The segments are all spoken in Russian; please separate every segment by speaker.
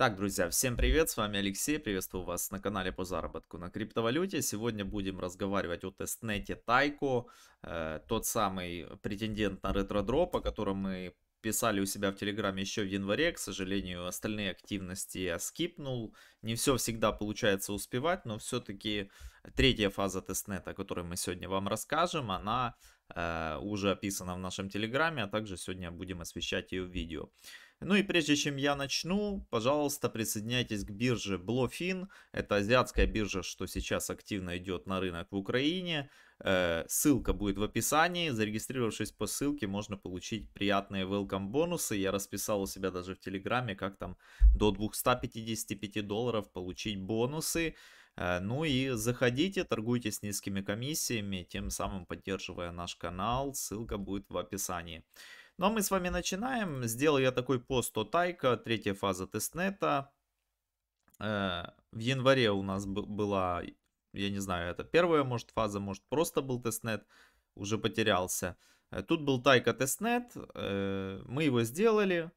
Speaker 1: Итак, друзья, всем привет, с вами Алексей, приветствую вас на канале по заработку на криптовалюте. Сегодня будем разговаривать о тестнете Тайко, э, тот самый претендент на ретродроп, о котором мы писали у себя в Телеграме еще в январе. К сожалению, остальные активности я скипнул. Не все всегда получается успевать, но все-таки третья фаза тестнета, о которой мы сегодня вам расскажем, она э, уже описана в нашем Телеграме, а также сегодня будем освещать ее в видео. Ну и прежде чем я начну, пожалуйста, присоединяйтесь к бирже Blofin. Это азиатская биржа, что сейчас активно идет на рынок в Украине. Э, ссылка будет в описании. Зарегистрировавшись по ссылке, можно получить приятные welcome бонусы. Я расписал у себя даже в Телеграме, как там до 255 долларов получить бонусы. Э, ну и заходите, торгуйте с низкими комиссиями, тем самым поддерживая наш канал. Ссылка будет в описании. Ну а мы с вами начинаем. Сделал я такой пост о Тайка, третья фаза тестнета. Э, в январе у нас была, я не знаю, это первая, может, фаза, может, просто был тестнет, уже потерялся. Э, тут был Тайка тестнет, э, мы его сделали,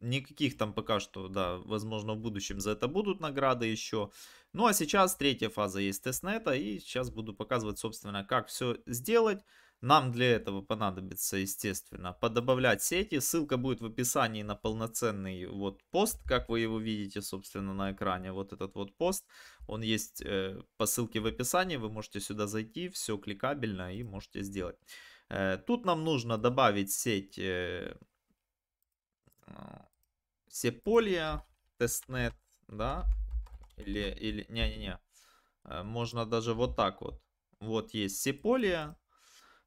Speaker 1: Никаких там пока что, да, возможно, в будущем за это будут награды еще. Ну а сейчас третья фаза есть тестнета, и сейчас буду показывать, собственно, как все сделать. Нам для этого понадобится, естественно, подобавлять сети. Ссылка будет в описании на полноценный вот пост, как вы его видите, собственно, на экране. Вот этот вот пост, он есть э, по ссылке в описании. Вы можете сюда зайти, все кликабельно и можете сделать. Э, тут нам нужно добавить сеть э, а, Сеполья, тестнет, да, или, или, не-не-не, э, можно даже вот так вот. Вот есть Сеполья,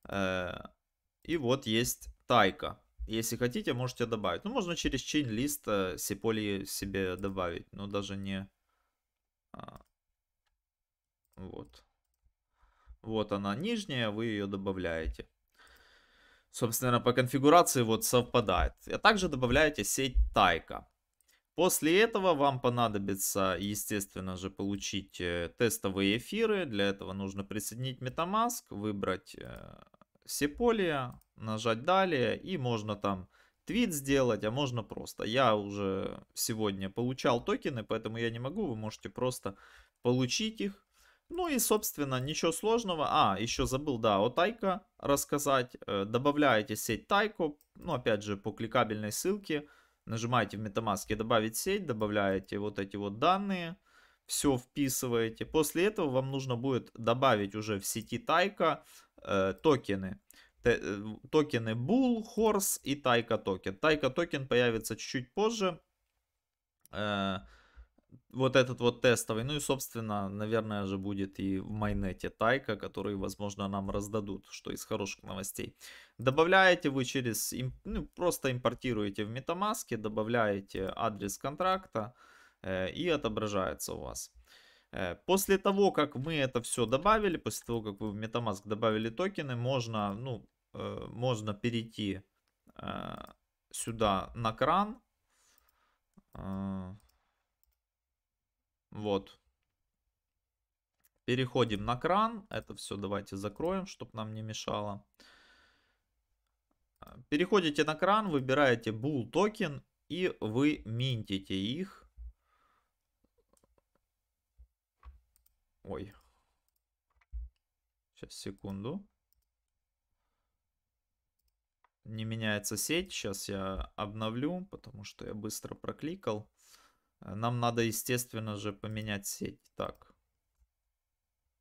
Speaker 1: Э, и вот есть тайка. Если хотите, можете добавить. Ну, можно через чин-лист э, сиполи себе добавить, но даже не... А, вот. Вот она нижняя, вы ее добавляете. Собственно, по конфигурации вот совпадает. А также добавляете сеть тайка. После этого вам понадобится, естественно же, получить э, тестовые эфиры. Для этого нужно присоединить MetaMask, выбрать все поле, нажать далее и можно там твит сделать, а можно просто. Я уже сегодня получал токены, поэтому я не могу, вы можете просто получить их. Ну и, собственно, ничего сложного. А, еще забыл, да, о Тайко рассказать. Э, добавляете сеть Тайко, ну, опять же, по кликабельной ссылке. Нажимаете в MetaMask «Добавить сеть», добавляете вот эти вот данные, все вписываете. После этого вам нужно будет добавить уже в сети Тайка Э, токены. Э, токены Bull, Horse и Тайка токен. Тайка токен появится чуть-чуть позже. Э, вот этот вот тестовый. Ну и, собственно, наверное же будет и в майнете Тайка, который, возможно, нам раздадут, что из хороших новостей. Добавляете вы через... Ну, просто импортируете в MetaMask, добавляете адрес контракта и отображается у вас. Э, после того, как мы это все добавили, после того, как вы в Metamask добавили токены, можно, ну, э, можно перейти э, сюда на кран. Вот. Переходим на кран. Это все давайте закроем, чтобы нам не мешало. Переходите на кран, выбираете Bull токен и вы минтите их Ой. Сейчас, секунду. Не меняется сеть. Сейчас я обновлю, потому что я быстро прокликал. Э, нам надо, естественно же, поменять сеть. Так.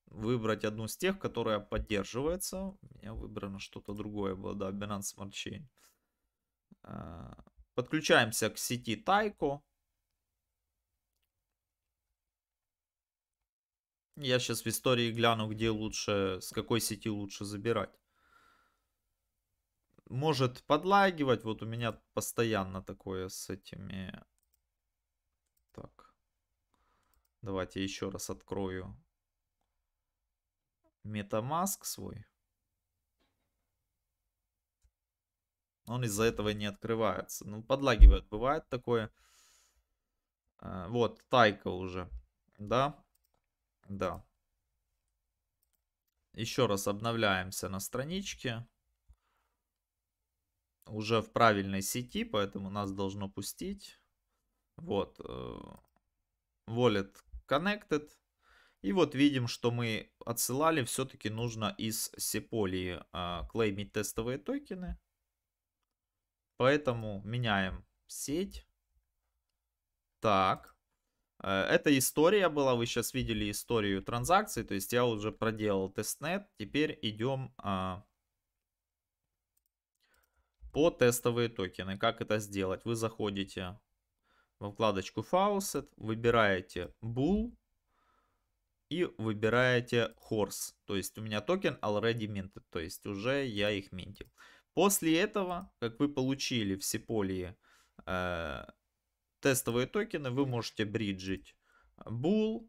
Speaker 1: Выбрать одну из тех, которая поддерживается. У меня выбрано что-то другое было, да, Binance Smart Chain. Э, подключаемся к сети Тайко. Я сейчас в истории гляну, где лучше, с какой сети лучше забирать. Может подлагивать, вот у меня постоянно такое с этими... Так. Давайте еще раз открою MetaMask свой. Он из-за этого не открывается. Ну, подлагивает, бывает такое. Э, вот, тайка уже. Да, да. Еще раз обновляемся на страничке. Уже в правильной сети, поэтому нас должно пустить. Вот. Э, Wallet connected. И вот видим, что мы отсылали. Все-таки нужно из Сиполи э, клеймить тестовые токены. Поэтому меняем сеть. Так. Э, это история была, вы сейчас видели историю транзакций, то есть я уже проделал тестнет, теперь идем а, по тестовые токены. Как это сделать? Вы заходите во вкладочку Faucet, выбираете Bull и выбираете Horse, то есть у меня токен already minted, то есть уже я их минтил. После этого, как вы получили в Сиполии э, тестовые токены вы можете бриджить Bull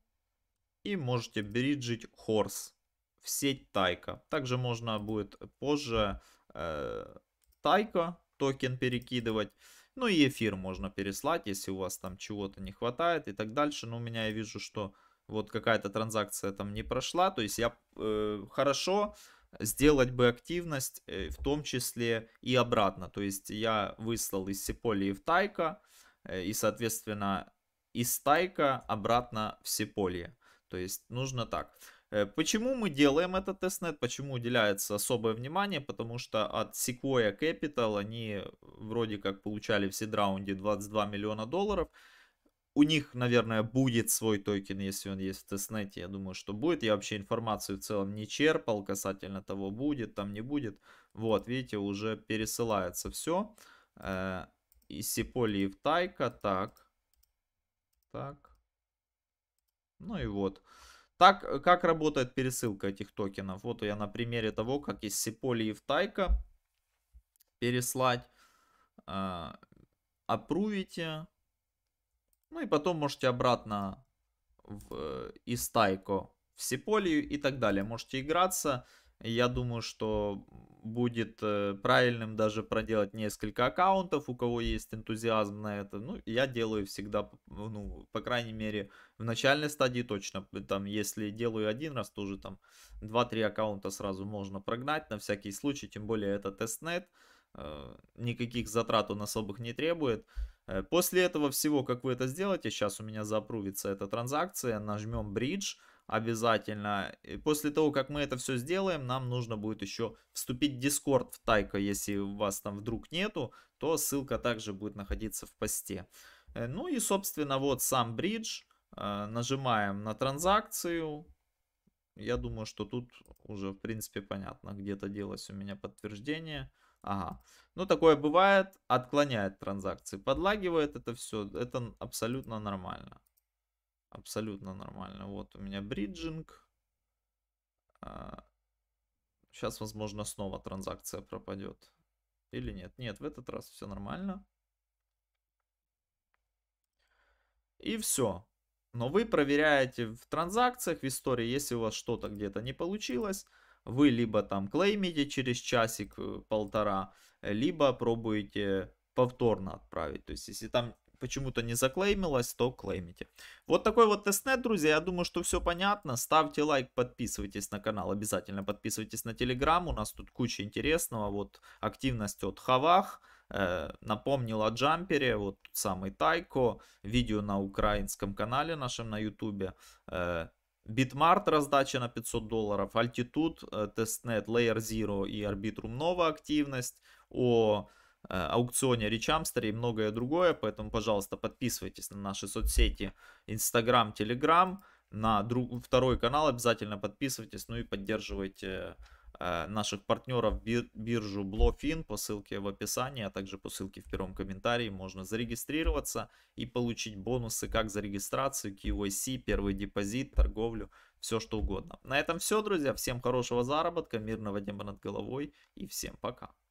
Speaker 1: и можете бриджить Horse в сеть Тайка. Также можно будет позже э, Тайка токен перекидывать. Ну и эфир можно переслать, если у вас там чего-то не хватает и так дальше. Но у меня я вижу, что вот какая-то транзакция там не прошла. То есть я э, хорошо сделать бы активность, э, в том числе и обратно. То есть я выслал из Сиполи в Тайка, э, Э, и, соответственно, из стайка обратно в сеполье. То есть нужно так. Э, почему мы делаем этот тестнет, почему уделяется особое внимание, потому что от Sequoia Capital они вроде как получали в сид-раунде 22 миллиона долларов, у них, наверное, будет свой токен, если он есть в тестнете. Я думаю, что будет. Я вообще информацию в целом не черпал касательно того, будет, там не будет. Вот, видите, уже пересылается все. Э, и Сиполи и Тайка. Так. Так. Ну и вот. Так, э, как работает пересылка этих токенов? Вот я на примере того, как из Сиполи и Тайка переслать. Э, Ну и потом можете обратно в, э, из Тайко в Сиполию и так далее. Можете играться. Я думаю, что будет э, правильным даже проделать несколько аккаунтов, у кого есть энтузиазм на это. Ну, я делаю всегда, ну, по крайней мере, в начальной стадии точно. Там, если делаю один раз, то уже там 2-3 аккаунта сразу можно прогнать на всякий случай. Тем более это тестнет, э, никаких затрат он особых не требует. Э, после этого всего, как вы это сделаете, сейчас у меня запрувится эта транзакция, нажмем Bridge, обязательно. И после того, как мы это все сделаем, нам нужно будет еще вступить в Discord в тайка, если вас там вдруг нету, то ссылка также будет находиться в посте. Э, ну и, собственно, вот сам бридж. Э, нажимаем на транзакцию. Я думаю, что тут уже, в принципе, понятно. Где-то делось у меня подтверждение. Ага. Ну, такое бывает. Отклоняет транзакции. Подлагивает это все. Это абсолютно нормально. Абсолютно нормально. Вот у меня бриджинг. Сейчас, а, возможно, снова транзакция пропадет. Или нет? Нет, в этот раз все нормально. И все. Но вы проверяете в транзакциях, в истории, если у вас что-то где-то не получилось, вы либо там клеймите через часик-полтора, э, либо пробуете повторно отправить. То есть, если там почему-то не заклеймилось, то клеймите. Вот такой вот тестнет, друзья. Я думаю, что все понятно. Ставьте лайк, подписывайтесь на канал. Обязательно подписывайтесь на Телеграм. У нас тут куча интересного. Вот активность от Хавах. Э, напомнил о джампере, вот тот самый Тайко, видео на украинском канале нашем на ютубе, э, Битмарт раздача на 500 долларов, Altitude, э, тестнет, Layer Zero и Arbitrum новая активность, о Э, аукционе Ричамстер и многое другое. Поэтому, пожалуйста, подписывайтесь на наши соцсети Инстаграм, Телеграм, на друг, второй канал обязательно подписывайтесь, ну и поддерживайте э, наших партнеров бир, биржу Blofin по ссылке в описании, а также по ссылке в первом комментарии можно зарегистрироваться и получить бонусы как за регистрацию, KYC, первый депозит, торговлю, все что угодно. На этом все, друзья. Всем хорошего заработка, мирного неба над головой и всем пока.